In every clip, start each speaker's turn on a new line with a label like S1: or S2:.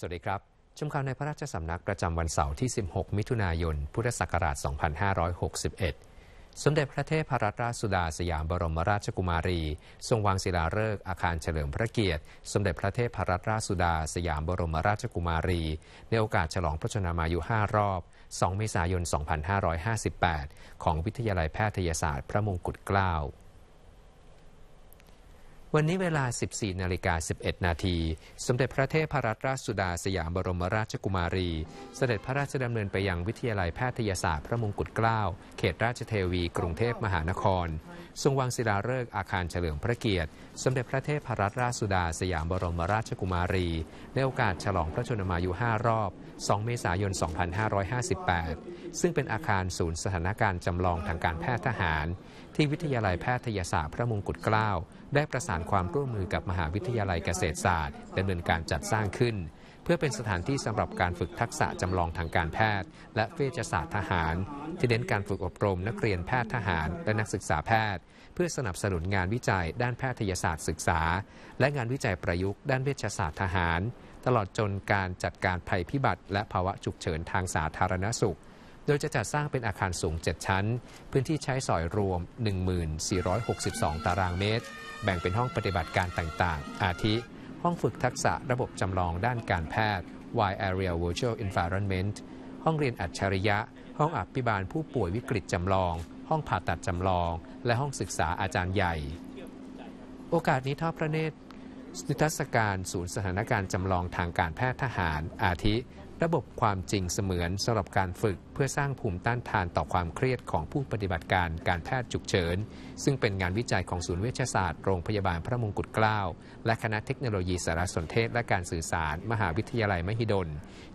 S1: สวัสดีครับ ชมข่าวในพระราชสำนักประจำวันเสาร์ที่ 16 มิถุนายน พุทธศักราช 2561 สมเด็จพระเทพรัตนราชสุดา สยามบรมราชกุมารี ทรงวางศิลาฤกษ์อาคารเฉลิมพระเกียรติ สมเด็จพระเทพรัตนราชสุดา สยามบรมราชกุมารี ในโอกาส ฉลองพระชนมายุ 5 รอบ 2 เมษายน 2558 ของวิทยาลัยแพทยศาสตร์พระมงกุฎเกล้าวันนี้เวลา 14 นาฬิกา 11 นาที สมเด็จพระเทพรัตนราชสุดาสยามบรมราชกุมารี เสด็จพระราชดำเนินไปยังวิทยาลัยแพทยศาสตร์พระมงกุฎเกล้า เขตราชเทวี กรุงเทพมหานคร ทรงวางศิลาฤกษ์อาคารเฉลิมพระเกียรติ สมเด็จพระเทพรัตนราชสุดา สยามบรมราชกุมารี ในโอกาสฉลองพระชนมายุ 5 รอบ 2 เมษายน 2558 ซึ่งเป็นอาคารศูนย์สถานการณ์จำลองทางการแพทย์ทหารที่วิทยาลัยแพทยศาสตร์พระมงกุฎเกล้าได้ประสานความร่วมมือกับมหาวิทยาลัยเกษตรศาสตร์ดำเนินการจัดสร้างขึ้น เพื่อเป็นสถานที่สำหรับการฝึกทักษะจำลองทางการแพทย์ และเวชศาสตร์ทหารที่เน้นการฝึกอบรม นักเรียนแพทย์ทหาร และนักศึกษาแพทย์ เพื่อสนับสนุนงานวิจัยด้านแพทยศาสตร์ศึกษา และงานวิจัยประยุกต์ด้านเวชศาสตร์ทหาร ตลอดจนการจัดการภัยพิบัติ และภาวะฉุกเฉินทางสาธารณสุขโดยจะจัดสร้างเป็นอาคารสูง 7 ชั้น พื้นที่ใช้สอยรวม 1462 ตารางเมตร แบ่งเป็นห้องปฏิบัติการต่าง ๆ อาทิ ห้องฝึกทักษะระบบจำลองด้านการแพทย์ Wide Area Virtual Environment ห้องเรียนอัจฉริยะ ห้องอภิบาลผู้ป่วยวิกฤตจำลอง ห้องผ่าตัดจำลอง และห้องศึกษาอาจารย์ใหญ่ โอกาสนี้ทอดพระเนตรนิทรรศการศูนย์สถานการณ์จำลองทางการแพทย์ทหาร อาทิ ระบบความจริงเสมือนสำหรับการฝึกเพื่อสร้างภูมิต้านทานต่อความเครียดของผู้ปฏิบัติการการแพทย์ฉุกเฉิน ซึ่งเป็นงานวิจัยของศูนย์เวชศาสตร์โรงพยาบาลพระมงกุฎเกล้า และคณะเทคโนโลยีสารสนเทศ และการสื่อสาร มหาวิทยาลัยมหิดล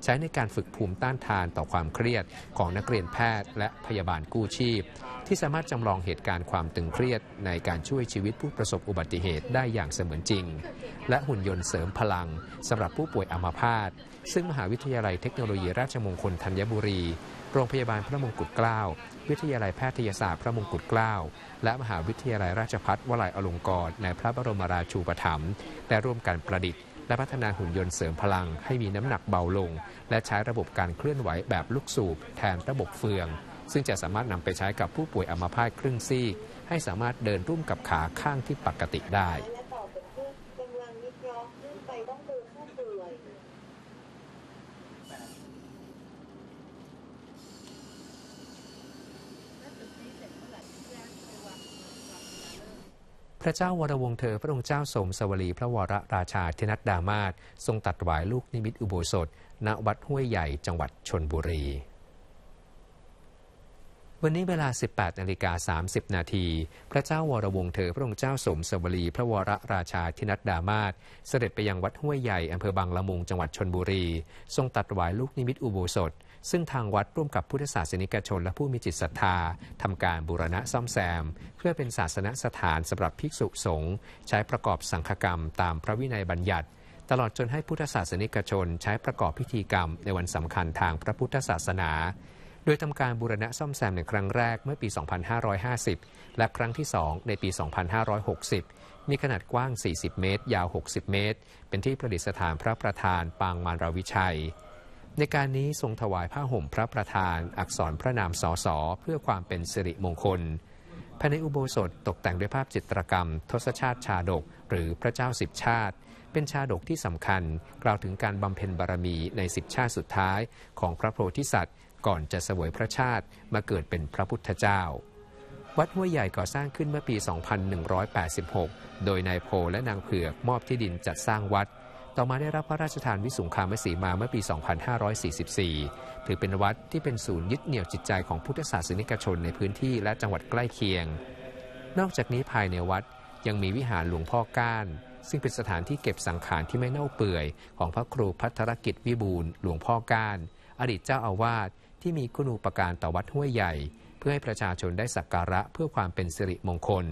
S1: ใช้ในการฝึกภูมิต้านทานต่อความเครียดของนักเรียนแพทย์และพยาบาลกู้ชีพ ที่สามารถจำลองเหตุการณ์ความตึงเครียดในการช่วยชีวิต ผู้ประสบอุบัติเหตุได้อย่างเสมือนจริง และหุ่นยนต์เสริมพลังสำหรับผู้ป่วยอัมาพาตซึ่งมหาวิทยาลัยเทคโนโลยีราชมงคลธัญบุรีโรงพยาบาลพระมงกุฎเกล้าวิทยาลัยแพทยศาสตร์พระมงกุฎเกล้า และมหาวิทยาลัยราชพัฒวลัยอลงกรณ์ในพระบรมราชูปถัมภ์ได้ร่วมกันประดิษฐ์และพัฒนาหุ่นยนต์เสริมพลังให้มีน้ำหนักเบาลง และใช้ระบบการเคลื่อนไหวแบบลูกสูบแทนระบบเฟือง ซึ่งจะสามารถนำไปใช้กับผู้ป่วยอัมพาตครึ่งซีก ให้สามารถเดินร่วมกับขาข้างที่ปกติได้พระเจ้าวรวงเธอพระองค์เจ้าสมสวลีพระวรราชาธินัดดามาศทรงตัดหวายลูกนิมิตอุโบสถณวัดห้วยใหญ่จังหวัดชนบุรี วันนี้เวลา 18นาฬิกา30นาทีพระเจ้าวรวงเธอพระองค์เจ้าสมสวลีพระวรราชาธินัดดามาศเสด็จไปยังวัดห้วยใหญ่อำเภอบางละมุงจังหวัดชนบุรี ทรงตัดหวายลูกนิมิตอุโบสถซึ่งทางวัดร่วมกับพุทธศาสนิกชน และผู้มีจิตศรัทธาทำการบูรณะซ่อมแซม เพื่อเป็นศาสนสถานสำหรับภิกษุสงฆ์ใช้ประกอบสังฆกรรมตามพระวินัยบัญญัติ ตลอดจนให้พุทธศาสนิกชนใช้ประกอบพิธีกรรมในวันสำคัญทางพระพุทธศาสนา โดยทำการบูรณะซ่อมแซมในครั้งแรกเมื่อปี 2550 และครั้งที่2ในปี 2560 มีขนาดกว้าง 40 เมตร ยาว 60 เมตร เป็นที่ประดิษฐานพระประธาน ปางมารวิชัยในการนี้ทรงถวายผ้าห่มพระประธาน อักษรพระนามสอสอเพื่อความเป็นสิริมงคลภายในอุโบสถตกแต่งด้วยภาพจิตรกรรมทศชาติชาดกหรือพระเจ้าสิบชาติ เป็นชาดกที่สำคัญ กล่าวถึงการบำเพ็ญบารมีในสิบชาติสุดท้ายของพระโพธิสัตว์ ก่อนจะเสวยพระชาติมาเกิดเป็นพระพุทธเจ้า วัดห้วยใหญ่ก่อสร้างขึ้นเมื่อปี 2186 โดยนายโพและนางเผือกมอบที่ดินจัดสร้างวัดต่อมาได้รับพระราชทานวิสุงคามสีมาเมื่อปี 2544 ถือเป็นวัดที่เป็นศูนย์ยึดเหนี่ยวจิตใจของพุทธศาสนิกชนในพื้นที่และจังหวัดใกล้เคียง นอกจากนี้ภายในวัดยังมีวิหารหลวงพ่อก้านซึ่งเป็นสถานที่เก็บสังขารที่ไม่เน่าเปื่อย ของพระครูพัทรกิจวิบูลหลวงพ่อก้านอดีตเจ้าอาวาสที่มีคุณูปการต่อวัดห้วยใหญ่ เพื่อให้ประชาชนได้สักการะเพื่อความเป็นสิริมงคล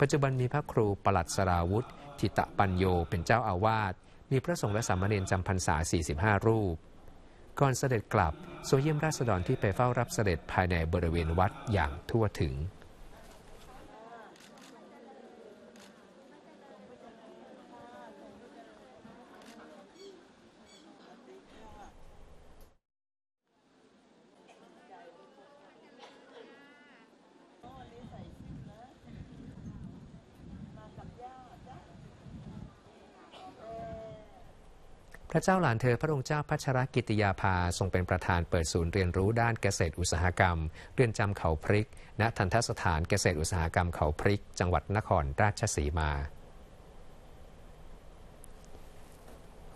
S1: ปัจจุบันมีพระครูประหลัดสราวุธทิตะปัญโยเป็นเจ้าอาวาสมีพระสงฆ์และสามเณรจำพรรษา 45 รูป ก่อนเสด็จกลับ โซเยี่ยมราษฎรที่ไปเฝ้ารับเสด็จภายในบริเวณวัดอย่างทั่วถึงพระเจ้าหลานเธอพระองค์เจ้าพัชรกิติยาภาทรงเป็นประธานเปิดศูนย์เรียนรู้ด้านเกษตรอุตสาหกรรม เรือนจำเขาพริก ณทันทสถานเกษตรอุตสาหกรรมเขาพริก จังหวัดนครราชสีมา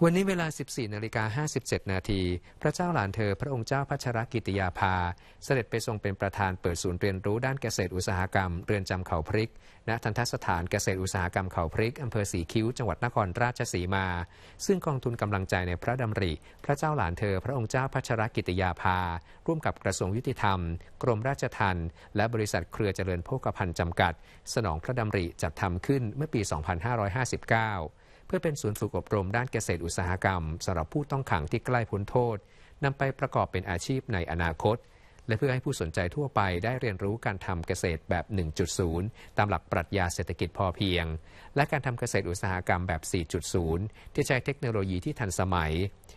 S1: วันนี้เวลา 14นาฬิกา57 นาที พระเจ้าหลานเธอพระองค์เจ้าพัชรกิติยาภา เสด็จไปทรงเป็นประธานเปิดศูนย์เรียนรู้ ด้านเกษตรอุตสาหกรรมเรือนจำเขาพริก ณ ทันทสถานเกษตรอุตสาหกรรมเขาพริกอำเภอสีคิ้วจังหวัดนครราชสีมา ซึ่งกองทุนกำลังใจในพระดำริ พระเจ้าหลานเธอพระองค์เจ้าพัชรกิติยาภา ร่วมกับกระทรวงยุติธรรม กรมราชทัณฑ์และบริษัทเครือเจริญโภคภัณฑ์จำกัด สนองพระดำริจัดทำขึ้นเมื่อปี 2559เพื่อเป็นศูนย์ฝึกอบรมด้านเกษตรอุตสาหกรรมสำหรับผู้ต้องขังที่ใกล้พ้นโทษ นำไปประกอบเป็นอาชีพในอนาคต และเพื่อให้ผู้สนใจทั่วไปได้เรียนรู้การทำเกษตรแบบ 1.0 ตามหลักปรัชญาเศรษฐกิจพอเพียง และการทำเกษตรอุตสาหกรรมแบบ 4.0 ที่ใช้เทคโนโลยีที่ทันสมัย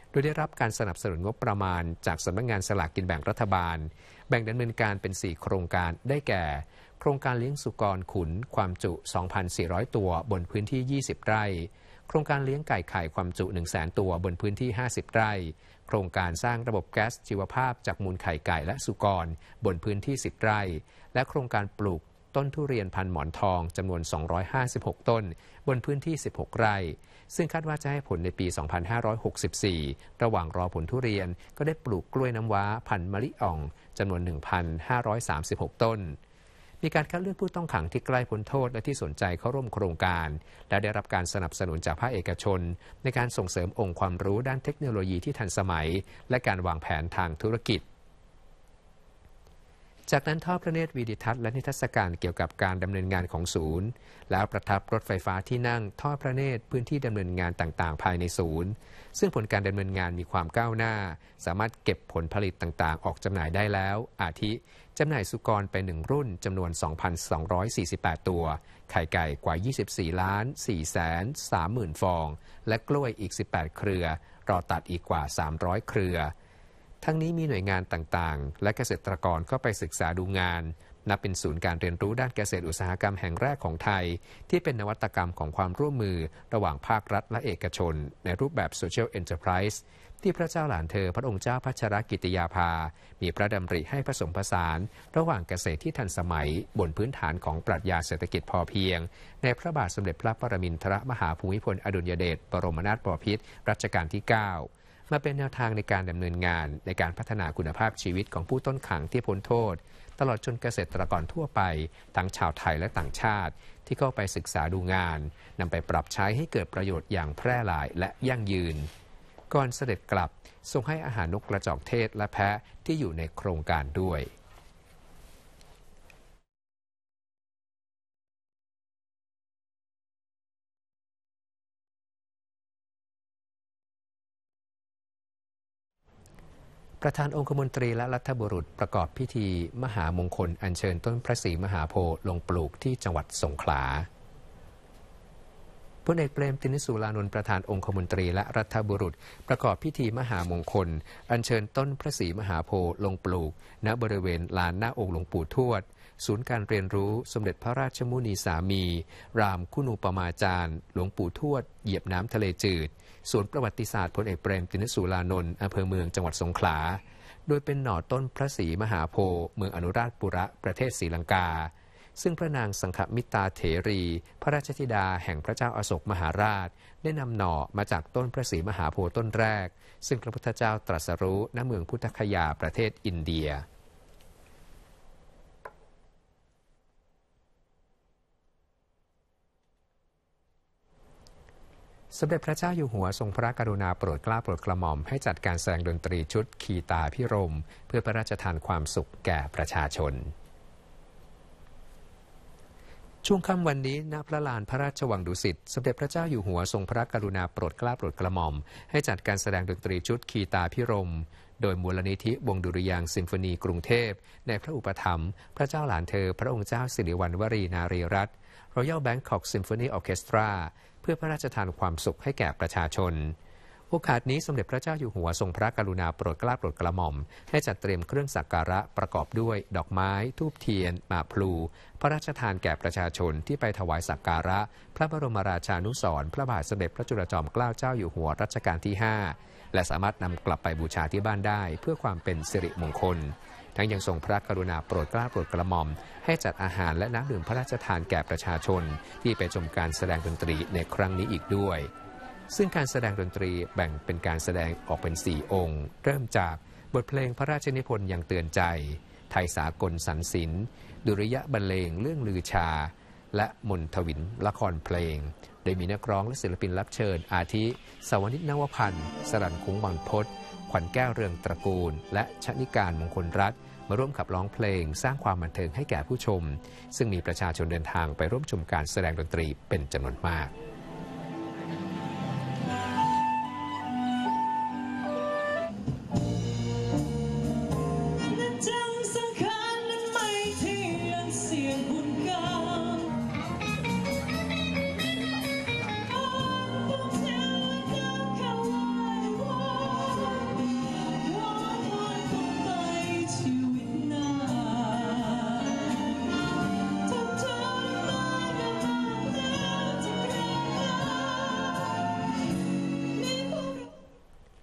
S1: โดยได้รับการสนับสนุนงบประมาณ จากสำนักงงานสลากกินแบ่งรัฐบาล แบ่งดำเนินการเป็น4โครงการได้แก่ โครงการเลี้ยงสุกรขุนความจุ 2,400 ตัวบนพื้นที่ 20ไร่โครงการเลี้ยงไก่ไข่ความจุ1 0 0 0 0 ตัวบนพื้นที่ 50 ไร่โครงการสร้างระบบแก๊สชีวภาพจากมูลไข่ไก่และสุกร บนพื้นที่ 10 ไร่และโครงการปลูกต้นทุเรียนพันหมอนทอง จำนวน 256 ต้น บนพื้นที่ 16 ไร่ซึ่งคาดว่าจะให้ผลในปี 2564 ระหว่างรอผลทุเรียนก็ได้ปลูกกล้วยน้ำว้าพันมะลิอ่อง จำนวน 1,536 ต้นมีการคัดเลือกผู้ต้องขังที่ใกล้พ้นโทษและที่สนใจเข้าร่วมโครงการและได้รับการสนับสนุนจากภาคเอกชนในการส่งเสริมองค์ความรู้ด้านเทคโนโลยีที่ทันสมัยและการวางแผนทางธุรกิจ จากนั้นทอดพระเนตรวีดิทัศน์และนิทรรศการเกี่ยวกับการดำเนินงานของศูนย์แล้วประทับรถไฟฟ้าที่นั่งทอดพระเนตรพื้นที่ดำเนินงานต่างๆ ภายในศูนย์ซึ่งผลการดำเนินงานมีความก้าวหน้า สามารถเก็บผลผลิตต่าง ๆ ออกจำหน่ายได้แล้ว อาทิจำหน่ายสุกรไป1รุ่นจำนวน 2,248 ตัว ไข่ไก่กว่า 24 ล้าน4แสน30,000 ฟอง และกล้วยอีก 18 เครือ รอตัดอีกกว่า 300 เครือ ทั้งนี้มีหน่วยงานต่างๆ และเกษตรกรก็ไปศึกษาดูงานนับเป็นศูนย์การเรียนรู้ด้านเกษตรอุตสาหกรรมแห่งแรกของไทย ที่เป็นนวัตกรรมของความร่วมมือระหว่างภาครัฐและเอกชน ในรูปแบบโซเชียลเอ็นเตอร์ไรส์ที่พระเจ้าหลานเธอพระองค์เจ้าพัชรกิติยาภา มีพระดำริให้ผสมผสาน ระหว่างเกษตรที่ทันสมัยบนพื้นฐานของปรัชญาเศรษฐกิจพอเพียง ในพระบาทสมเด็จพระปรมินทรมหาภูมิพลอดุลยเดชบรมนาถบพิตรรัชกาลที่9มาเป็นแนวทางในการดำเนินงานในการพัฒนาคุณภาพชีวิตของผู้ต้นขังที่พ้นโทษ ตลอดจนเกษตรกรทั่วไป ทั้งชาวไทยและต่างชาติ ที่เข้าไปศึกษาดูงาน นำไปปรับใช้ให้เกิดประโยชน์อย่างแพร่หลายและยั่งยืน ก่อนเสด็จกลับทรงให้อาหารนกกระจอกเทศและแพะที่อยู่ในโครงการด้วยประธานองคมนตรีและรัฐบุรุษประกอบพิธีมหามงคล อัญเชิญต้นพระศรีมหาโพลงปลูก ที่จังหวัดสงขลาพลเอกเปรมตินิสุรานนท์ประธานองคมนตรีและรัฐบุรุษประกอบพิธีมหามงคลอัญเชิญต้นพระศรีมหาโพลงปลูกณบริเวณลานหน้าองค์หลวงปู่ทวดศูนย์การเรียนรู้สมเด็จพระราชมุนีสามี รามคุณูปมาจารย์ หลวงปู่ทวดเหยียบน้ำทะเลจืด ศูนย์ประวัติศาสตร์พลเอกเปรมตินสุรานนท์อำเภอเมืองจังหวัดสงขลา โดยเป็นหน่อต้นพระศรีมหาโพธิ์เมืองอนุราชปุระประเทศศรีลังกา ซึ่งพระนางสังฆมิตาเถรี พระราชธิดาแห่งพระเจ้าอาโศกมหาราชได้นำหน่อมาจากต้นพระศรีมหาโพธิ์ต้นแรก ซึ่งพระพุทธเจ้าตรัสรู้ณเมืองพุทธคยาประเทศอินเดียสมเด็จพระเจ้าอยู่หัวทรงพระกรุณาโปรดเกล้าโปรดกระหม่อมให้จัดการแสดงดนตรีชุดขีตาพิรมเพื่อพระราชทานความสุขแก่ประชาชน ช่วงค่ำวันนี้ณพระลานพระราชวังดุสิตสมเด็จพระเจ้าอยู่หัวทรงพระกรุณาโปรดเกล้าโปรดกระหม่อม ให้จัดการแสดงดนตรีชุดขีตาพิรมโดยมูลนิธิวงดุริยางซิมโฟนีกรุงเทพในพระอุปถัมภ์พระเจ้าหลานเธอพระองค์เจ้าสิริวัณวรีนารีรัตน์ Royal Bangkok Symphony Orchestra พื่อพระราชทานความสุขให้แก่ประชาชนโอกาสนี้สมเด็จพระเจ้าอยู่หัวทรงพระกรุณาโปรดเกล้าโปรดกระหม่อม ให้จัดเตรียมเครื่องสักการะประกอบด้วย ดอกไม้ทูบเทียนหมากพลู พระราชทานแก่ประชาชน ที่ไปถวายสักการะ พระบรมราชานุสรพระบาทสมเด็จพระจุลจอมเกล้าเจ้าอยู่หัวรัชกาลที่ 5 และสามารถนำกลับไปบูชาที่บ้านได้ เพื่อความเป็นสิริมงคลทั้งยังทรงพระกรุณาโปรดกล้าโปรดกระหม่อมให้จัดอาหารและน้ำดื่มพระราชทานแก่ประชาชน ที่ไปชมการแสดงดนตรีในครั้งนี้อีกด้วย ซึ่งการแสดงดนตรีแบ่งเป็นการแสดงออกเป็น 4 องค์ เริ่มจากบทเพลงพระราชนิพนธ์อย่างเตือนใจ ไทยสากลสรรสินดุริยะบรรเลงเรื่องลือชา และมนทวินละครเพลงโดยมีนักร้องและศิลปินรับเชิญอาทิ สวนิตนวพันธ์สรันคุ้งบังพศัญแก้วเรืองตระกูลและชนิการมงคลรัฐมาร่วมขับร้องเพลง สร้างความบันเทิงให้แก่ผู้ชม ซึ่งมีประชาชนเดินทางไปร่วมชมการแสดงดนตรีเป็นจำนวนมาก